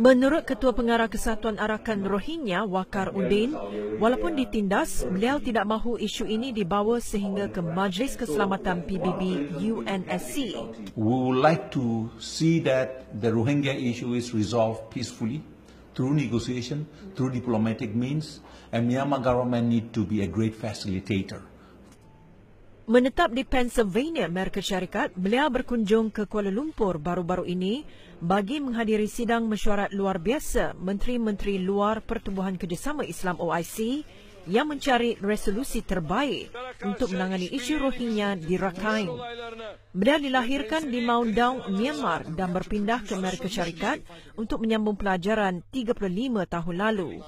Menurut Ketua Pengarah Kesatuan Arakan Rohingya, Wakar Udin, walaupun ditindas, beliau tidak mahu isu ini dibawa sehingga ke Majlis Keselamatan PBB UNSC. We would like to see that the Rohingya issue is resolved peacefully through negotiation, through diplomatic means, and Myanmar government need to be a great facilitator. Menetap di Pennsylvania, Amerika Syarikat, beliau berkunjung ke Kuala Lumpur baru-baru ini bagi menghadiri sidang mesyuarat luar biasa Menteri-Menteri Luar Pertubuhan Kerjasama Islam OIC yang mencari resolusi terbaik untuk menangani isu Rohingya di Rakhine. Beliau dilahirkan di Maundang, Myanmar dan berpindah ke Amerika Syarikat untuk menyambung pelajaran 35 tahun lalu.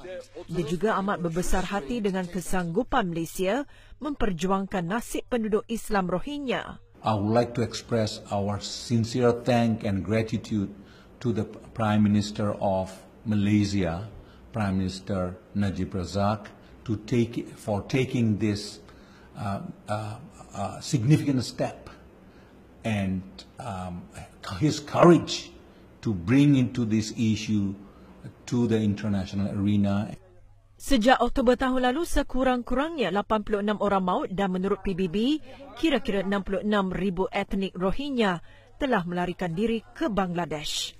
Dia juga amat berbesar hati dengan kesanggupan Malaysia memperjuangkan nasib penduduk Islam Rohingya. I would like to express our sincere thank and gratitude to the Prime Minister of Malaysia, Prime Minister Najib Razak, to take for taking this uh, significant step and um, his courage to bring into this issue to the international arena. Sejak Oktober tahun lalu, sekurang-kurangnya 86 orang maut dan menurut PBB, kira-kira 66 ribu etnik Rohingya telah melarikan diri ke Bangladesh.